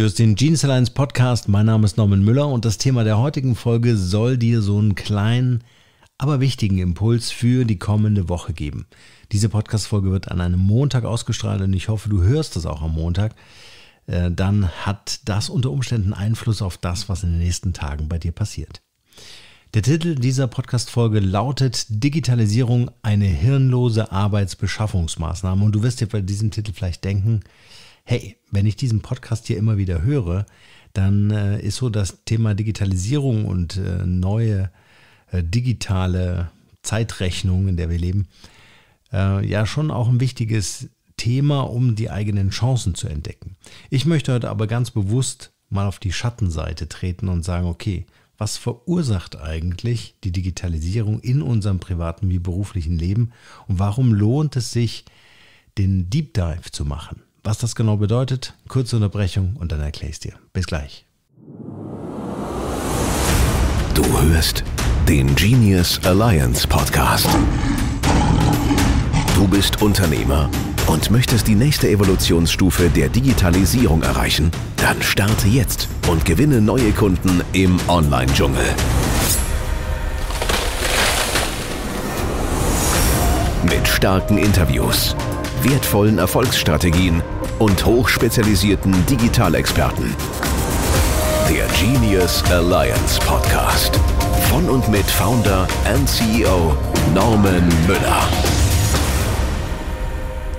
Du hörst den Jeans Alliance Podcast. Mein Name ist Norman Müller und das Thema der heutigen Folge soll dir so einen kleinen, aber wichtigen Impuls für die kommende Woche geben. Diese Podcast-Folge wird an einem Montag ausgestrahlt und ich hoffe, du hörst es auch am Montag. Äh, dann hat das unter Umständen Einfluss auf das, was in den nächsten Tagen bei dir passiert. Der Titel dieser Podcast-Folge lautet Digitalisierung eine hirnlose Arbeitsbeschaffungsmaßnahme. Und du wirst dir bei diesem Titel vielleicht denken, hey, wenn ich diesen Podcast hier immer wieder höre, dann äh, ist so das Thema Digitalisierung und äh, neue äh, digitale Zeitrechnung, in der wir leben, äh, ja schon auch ein wichtiges Thema, um die eigenen Chancen zu entdecken. Ich möchte heute aber ganz bewusst mal auf die Schattenseite treten und sagen, okay, was verursacht eigentlich die Digitalisierung in unserem privaten wie beruflichen Leben und warum lohnt es sich, den Deep Dive zu machen? Was das genau bedeutet, kurze Unterbrechung und dann erkläre ich es dir. Bis gleich. Du hörst den Genius Alliance Podcast. Du bist Unternehmer und möchtest die nächste Evolutionsstufe der Digitalisierung erreichen? Dann starte jetzt und gewinne neue Kunden im Online-Dschungel. Mit starken Interviews, wertvollen Erfolgsstrategien und hochspezialisierten Digitalexperten. Der Genius Alliance Podcast. Von und mit Founder and CEO Norman Müller.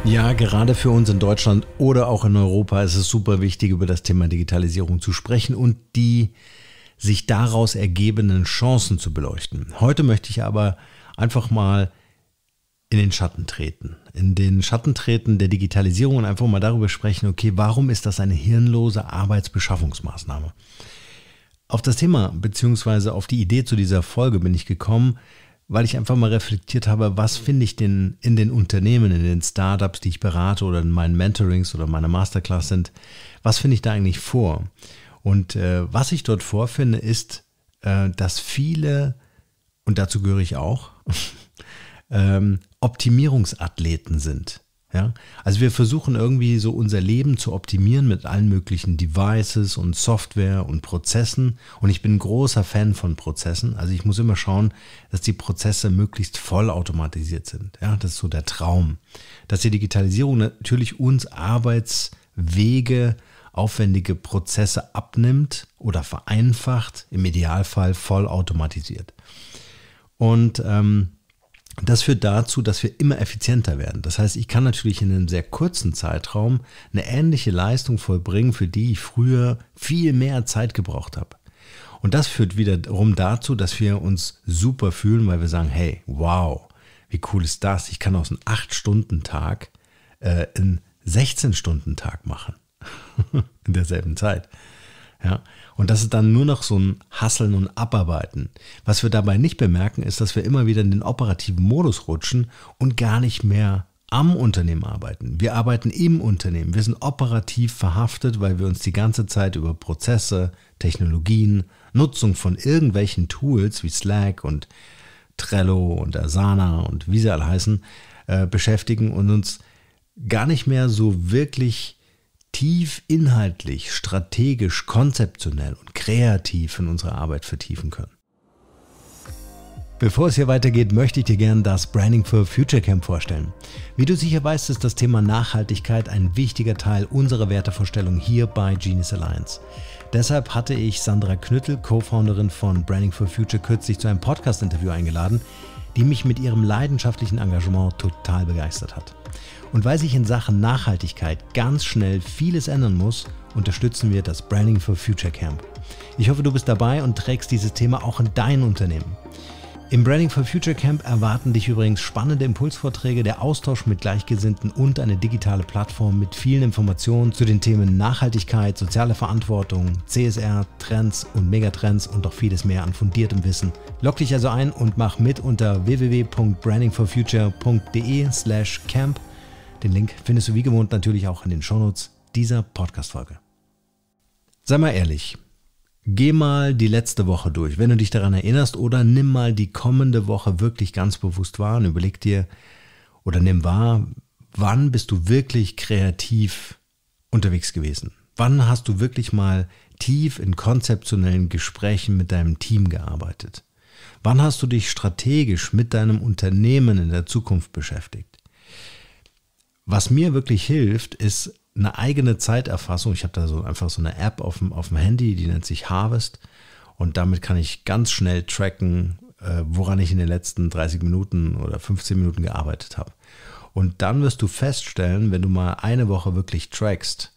Ja, gerade für uns in Deutschland oder auch in Europa ist es super wichtig, über das Thema Digitalisierung zu sprechen und die sich daraus ergebenden Chancen zu beleuchten. Heute möchte ich aber einfach mal in den Schatten treten. In den Schatten treten der Digitalisierung und einfach mal darüber sprechen, okay, warum ist das eine hirnlose Arbeitsbeschaffungsmaßnahme? Auf das Thema beziehungsweise auf die Idee zu dieser Folge bin ich gekommen, weil ich einfach mal reflektiert habe, was finde ich denn in den Unternehmen, in den Startups, die ich berate oder in meinen Mentorings oder meiner Masterclass sind, was finde ich da eigentlich vor? Und äh, was ich dort vorfinde, ist, äh, dass viele, und dazu gehöre ich auch, ähm, Optimierungsathleten sind. Ja? Also wir versuchen irgendwie so unser Leben zu optimieren mit allen möglichen Devices und Software und Prozessen. Und ich bin ein großer Fan von Prozessen. Also ich muss immer schauen, dass die Prozesse möglichst vollautomatisiert sind. Ja? Das ist so der Traum. Dass die Digitalisierung natürlich uns Arbeitswege, aufwendige Prozesse abnimmt oder vereinfacht, im Idealfall vollautomatisiert. Und ähm, das führt dazu, dass wir immer effizienter werden. Das heißt, ich kann natürlich in einem sehr kurzen Zeitraum eine ähnliche Leistung vollbringen, für die ich früher viel mehr Zeit gebraucht habe. Und das führt wiederum dazu, dass wir uns super fühlen, weil wir sagen, hey, wow, wie cool ist das? Ich kann aus einem 8-Stunden-Tag äh, einen 16-Stunden-Tag machen. in derselben Zeit. Ja? Und das ist dann nur noch so ein Hasseln und Abarbeiten. Was wir dabei nicht bemerken, ist, dass wir immer wieder in den operativen Modus rutschen und gar nicht mehr am Unternehmen arbeiten. Wir arbeiten im Unternehmen. Wir sind operativ verhaftet, weil wir uns die ganze Zeit über Prozesse, Technologien, Nutzung von irgendwelchen Tools wie Slack und Trello und Asana und wie sie alle heißen, äh, beschäftigen und uns gar nicht mehr so wirklich tief inhaltlich, strategisch, konzeptionell und kreativ in unsere Arbeit vertiefen können. Bevor es hier weitergeht, möchte ich dir gerne das Branding for Future Camp vorstellen. Wie du sicher weißt, ist das Thema Nachhaltigkeit ein wichtiger Teil unserer Wertevorstellung hier bei Genius Alliance. Deshalb hatte ich Sandra Knüttel, Co-Founderin von Branding for Future, kürzlich zu einem Podcast-Interview eingeladen, die mich mit ihrem leidenschaftlichen Engagement total begeistert hat. Und weil sich in Sachen Nachhaltigkeit ganz schnell vieles ändern muss, unterstützen wir das Branding for Future Camp. Ich hoffe, du bist dabei und trägst dieses Thema auch in dein Unternehmen. Im Branding for Future Camp erwarten dich übrigens spannende Impulsvorträge, der Austausch mit Gleichgesinnten und eine digitale Plattform mit vielen Informationen zu den Themen Nachhaltigkeit, soziale Verantwortung, CSR, Trends und Megatrends und noch vieles mehr an fundiertem Wissen. Log dich also ein und mach mit unter www.brandingforfuture.de/camp. Den Link findest du wie gewohnt natürlich auch in den Shownotes dieser Podcast Folge. Sei mal ehrlich, Geh mal die letzte Woche durch, wenn du dich daran erinnerst, oder nimm mal die kommende Woche wirklich ganz bewusst wahr und überleg dir oder nimm wahr, wann bist du wirklich kreativ unterwegs gewesen? Wann hast du wirklich mal tief in konzeptionellen Gesprächen mit deinem Team gearbeitet? Wann hast du dich strategisch mit deinem Unternehmen in der Zukunft beschäftigt? Was mir wirklich hilft, ist eine eigene Zeiterfassung. Ich habe da so einfach so eine App auf dem, auf dem Handy, die nennt sich Harvest. Und damit kann ich ganz schnell tracken, äh, woran ich in den letzten 30 Minuten oder 15 Minuten gearbeitet habe. Und dann wirst du feststellen, wenn du mal eine Woche wirklich trackst,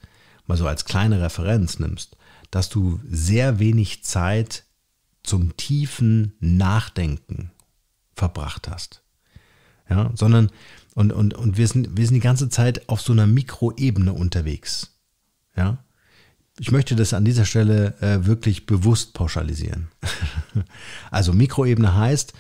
mal so als kleine Referenz nimmst, dass du sehr wenig Zeit zum tiefen Nachdenken verbracht hast. Ja, sondern und, und, und wir, sind, wir sind die ganze Zeit auf so einer Mikroebene unterwegs. Ja? Ich möchte das an dieser Stelle äh, wirklich bewusst pauschalisieren. also Mikroebene heißt,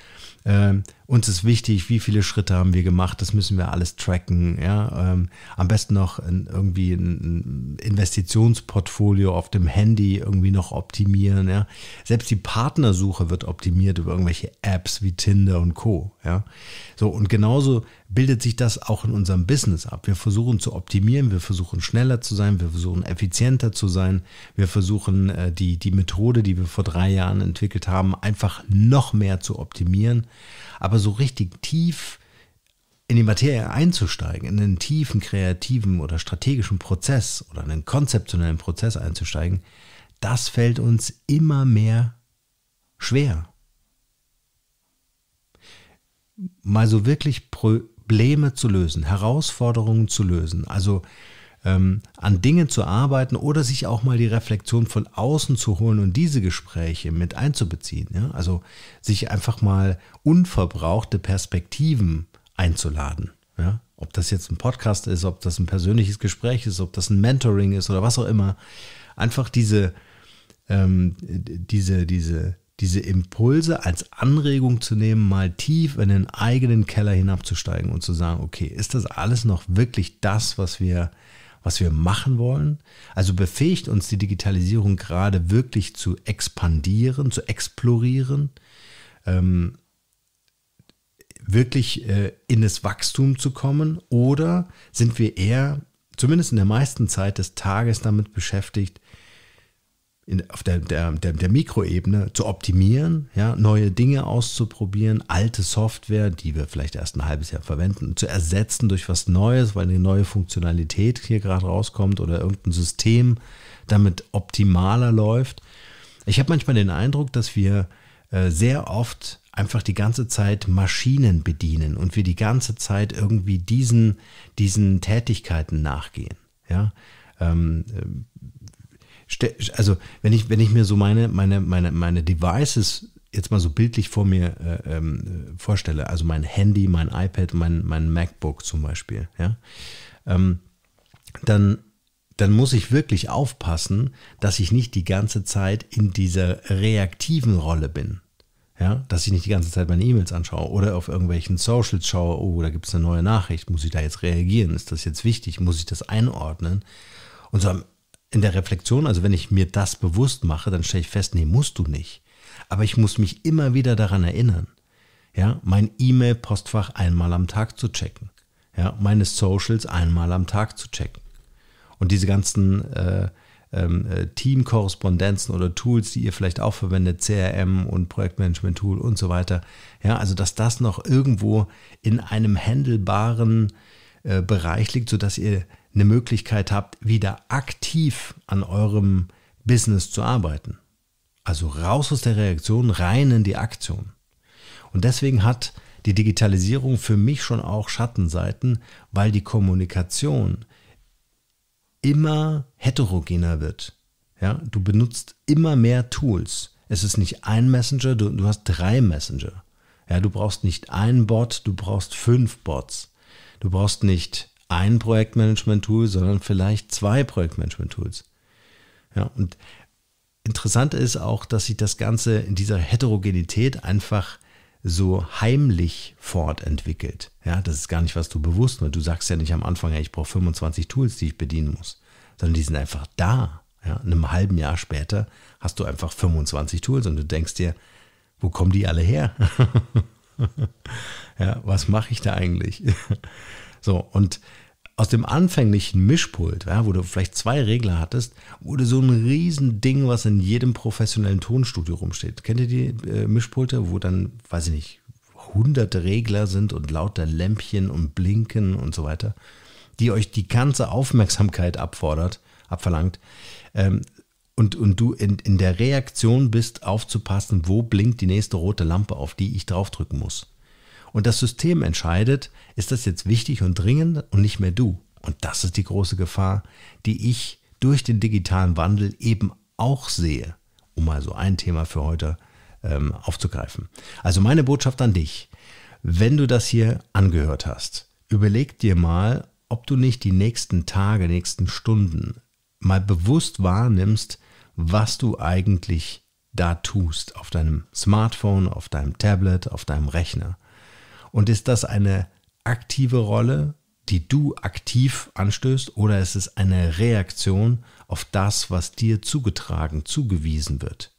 ähm, uns ist wichtig, wie viele Schritte haben wir gemacht, das müssen wir alles tracken. Ja? Ähm, am besten noch in, irgendwie ein Investitionsportfolio auf dem Handy irgendwie noch optimieren. Ja? Selbst die Partnersuche wird optimiert über irgendwelche Apps wie Tinder und Co. Ja? So, und genauso bildet sich das auch in unserem Business ab. Wir versuchen zu optimieren, wir versuchen schneller zu sein, wir versuchen effizienter zu sein, wir versuchen äh, die, die Methode, die wir vor drei Jahren entwickelt haben, einfach noch mehr zu optimieren aber so richtig tief in die Materie einzusteigen, in einen tiefen kreativen oder strategischen Prozess oder einen konzeptionellen Prozess einzusteigen, das fällt uns immer mehr schwer. Mal so wirklich Probleme zu lösen, Herausforderungen zu lösen, also ähm, an Dingen zu arbeiten oder sich auch mal die Reflexion von außen zu holen und diese Gespräche mit einzubeziehen. Ja? Also sich einfach mal unverbrauchte Perspektiven einzuladen. Ja? Ob das jetzt ein Podcast ist, ob das ein persönliches Gespräch ist, ob das ein Mentoring ist oder was auch immer. Einfach diese, ähm, diese, diese, diese Impulse als Anregung zu nehmen, mal tief in den eigenen Keller hinabzusteigen und zu sagen, okay, ist das alles noch wirklich das, was wir was wir machen wollen? Also befähigt uns die Digitalisierung gerade wirklich zu expandieren, zu explorieren, ähm, wirklich äh, in das Wachstum zu kommen? Oder sind wir eher, zumindest in der meisten Zeit des Tages, damit beschäftigt, in, auf der, der, der, der Mikroebene zu optimieren, ja, neue Dinge auszuprobieren, alte Software, die wir vielleicht erst ein halbes Jahr verwenden, zu ersetzen durch was Neues, weil eine neue Funktionalität hier gerade rauskommt oder irgendein System damit optimaler läuft. Ich habe manchmal den Eindruck, dass wir äh, sehr oft einfach die ganze Zeit Maschinen bedienen und wir die ganze Zeit irgendwie diesen, diesen Tätigkeiten nachgehen. Ja? Ähm, also wenn ich, wenn ich mir so meine, meine, meine, meine Devices jetzt mal so bildlich vor mir äh, ähm, vorstelle, also mein Handy, mein iPad, mein, mein MacBook zum Beispiel, ja, ähm, dann, dann muss ich wirklich aufpassen, dass ich nicht die ganze Zeit in dieser reaktiven Rolle bin. Ja, dass ich nicht die ganze Zeit meine E-Mails anschaue oder auf irgendwelchen Socials schaue, oh, da gibt es eine neue Nachricht, muss ich da jetzt reagieren? Ist das jetzt wichtig? Muss ich das einordnen? Und so am in der Reflexion, also wenn ich mir das bewusst mache, dann stelle ich fest, nee, musst du nicht. Aber ich muss mich immer wieder daran erinnern, ja, mein E-Mail-Postfach einmal am Tag zu checken, ja, meine Socials einmal am Tag zu checken. Und diese ganzen äh, ähm, äh, Teamkorrespondenzen oder Tools, die ihr vielleicht auch verwendet, CRM und Projektmanagement-Tool und so weiter, ja, also dass das noch irgendwo in einem handelbaren äh, Bereich liegt, sodass ihr eine Möglichkeit habt, wieder aktiv an eurem Business zu arbeiten. Also raus aus der Reaktion, rein in die Aktion. Und deswegen hat die Digitalisierung für mich schon auch Schattenseiten, weil die Kommunikation immer heterogener wird. Ja, du benutzt immer mehr Tools. Es ist nicht ein Messenger, du, du hast drei Messenger. Ja, du brauchst nicht einen Bot, du brauchst fünf Bots. Du brauchst nicht ein Projektmanagement-Tool, sondern vielleicht zwei Projektmanagement-Tools. Ja, und interessant ist auch, dass sich das Ganze in dieser Heterogenität einfach so heimlich fortentwickelt. Ja, das ist gar nicht, was du bewusst machst. Du sagst ja nicht am Anfang, ja, ich brauche 25 Tools, die ich bedienen muss, sondern die sind einfach da. Ja, in einem halben Jahr später hast du einfach 25 Tools und du denkst dir, wo kommen die alle her? ja, was mache ich da eigentlich? So, und aus dem anfänglichen Mischpult, ja, wo du vielleicht zwei Regler hattest, wurde so ein Riesending, was in jedem professionellen Tonstudio rumsteht. Kennt ihr die äh, Mischpulte, wo dann, weiß ich nicht, hunderte Regler sind und lauter Lämpchen und Blinken und so weiter, die euch die ganze Aufmerksamkeit abfordert, abverlangt. Ähm, und, und du in, in der Reaktion bist, aufzupassen, wo blinkt die nächste rote Lampe, auf die ich draufdrücken muss und das System entscheidet, ist das jetzt wichtig und dringend und nicht mehr du. Und das ist die große Gefahr, die ich durch den digitalen Wandel eben auch sehe, um mal so ein Thema für heute ähm, aufzugreifen. Also meine Botschaft an dich, wenn du das hier angehört hast, überleg dir mal, ob du nicht die nächsten Tage, nächsten Stunden mal bewusst wahrnimmst, was du eigentlich da tust, auf deinem Smartphone, auf deinem Tablet, auf deinem Rechner. Und ist das eine aktive Rolle, die du aktiv anstößt, oder ist es eine Reaktion auf das, was dir zugetragen, zugewiesen wird?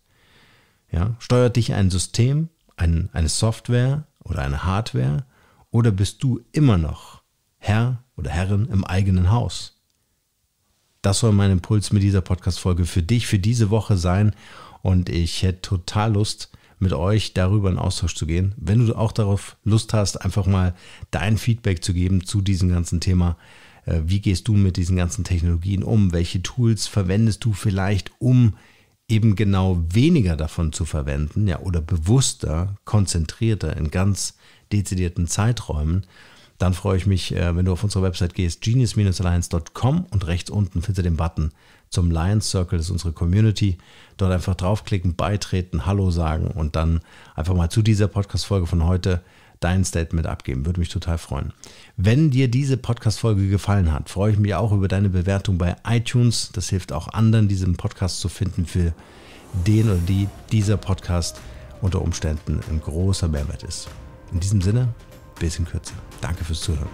Ja? Steuert dich ein System, ein, eine Software oder eine Hardware, oder bist du immer noch Herr oder Herrin im eigenen Haus? Das soll mein Impuls mit dieser Podcast-Folge für dich, für diese Woche sein. Und ich hätte total Lust, mit euch darüber in Austausch zu gehen. Wenn du auch darauf Lust hast, einfach mal dein Feedback zu geben zu diesem ganzen Thema. Äh, wie gehst du mit diesen ganzen Technologien um? Welche Tools verwendest du vielleicht, um eben genau weniger davon zu verwenden, ja, oder bewusster, konzentrierter in ganz dezidierten Zeiträumen? dann freue ich mich, äh, wenn du auf unsere Website gehst, genius-alliance.com und rechts unten findest du den Button zum Lions Circle, das ist unsere Community. Dort einfach draufklicken, beitreten, Hallo sagen und dann einfach mal zu dieser Podcast-Folge von heute dein Statement abgeben. Würde mich total freuen. Wenn dir diese Podcast-Folge gefallen hat, freue ich mich auch über deine Bewertung bei iTunes. Das hilft auch anderen, diesen Podcast zu finden, für den oder die dieser Podcast unter Umständen ein großer Mehrwert ist. In diesem Sinne, bisschen kürzer. Danke fürs Zuhören.